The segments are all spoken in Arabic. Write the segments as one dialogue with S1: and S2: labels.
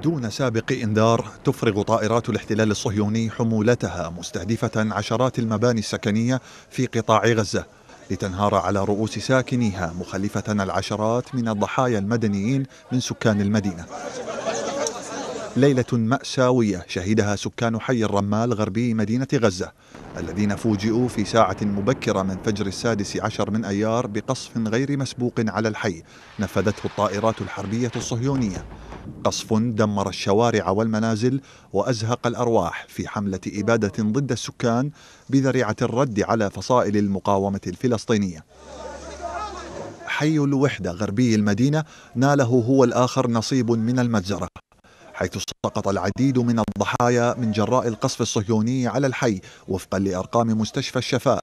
S1: دون سابق انذار تفرغ طائرات الاحتلال الصهيوني حمولتها مستهدفه عشرات المباني السكنيه في قطاع غزه لتنهار على رؤوس ساكنيها مخلفه العشرات من الضحايا المدنيين من سكان المدينه. ليله ماساويه شهدها سكان حي الرمال غربي مدينه غزه الذين فوجئوا في ساعه مبكره من فجر السادس عشر من ايار بقصف غير مسبوق على الحي نفذته الطائرات الحربيه الصهيونيه قصف دمر الشوارع والمنازل وازهق الارواح في حمله اباده ضد السكان بذريعه الرد على فصائل المقاومه الفلسطينيه. حي الوحده غربي المدينه ناله هو الاخر نصيب من المجزره. حيث سقط العديد من الضحايا من جراء القصف الصهيوني على الحي وفقا لارقام مستشفى الشفاء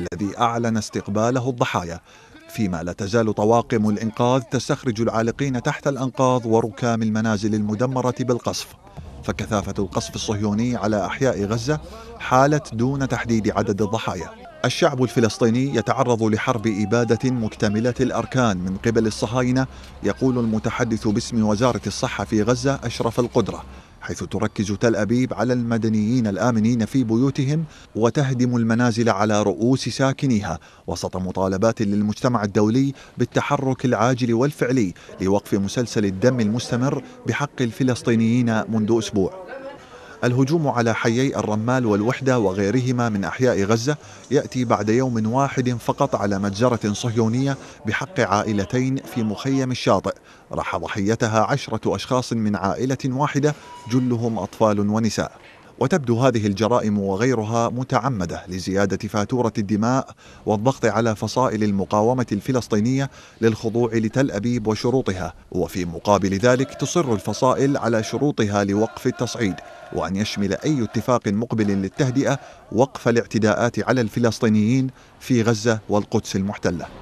S1: الذي اعلن استقباله الضحايا فيما لا تزال طواقم الإنقاذ تستخرج العالقين تحت الأنقاض وركام المنازل المدمرة بالقصف فكثافة القصف الصهيوني على أحياء غزة حالت دون تحديد عدد الضحايا الشعب الفلسطيني يتعرض لحرب إبادة مكتملة الأركان من قبل الصهاينة يقول المتحدث باسم وزارة الصحة في غزة أشرف القدرة حيث تركز تل أبيب على المدنيين الآمنين في بيوتهم وتهدم المنازل على رؤوس ساكنيها وسط مطالبات للمجتمع الدولي بالتحرك العاجل والفعلي لوقف مسلسل الدم المستمر بحق الفلسطينيين منذ أسبوع الهجوم على حيي الرمال والوحدة وغيرهما من أحياء غزة يأتي بعد يوم واحد فقط على مجزرة صهيونية بحق عائلتين في مخيم الشاطئ راح ضحيتها عشرة أشخاص من عائلة واحدة جلهم أطفال ونساء وتبدو هذه الجرائم وغيرها متعمده لزياده فاتوره الدماء والضغط على فصائل المقاومه الفلسطينيه للخضوع لتل ابيب وشروطها وفي مقابل ذلك تصر الفصائل على شروطها لوقف التصعيد وان يشمل اي اتفاق مقبل للتهدئه وقف الاعتداءات على الفلسطينيين في غزه والقدس المحتله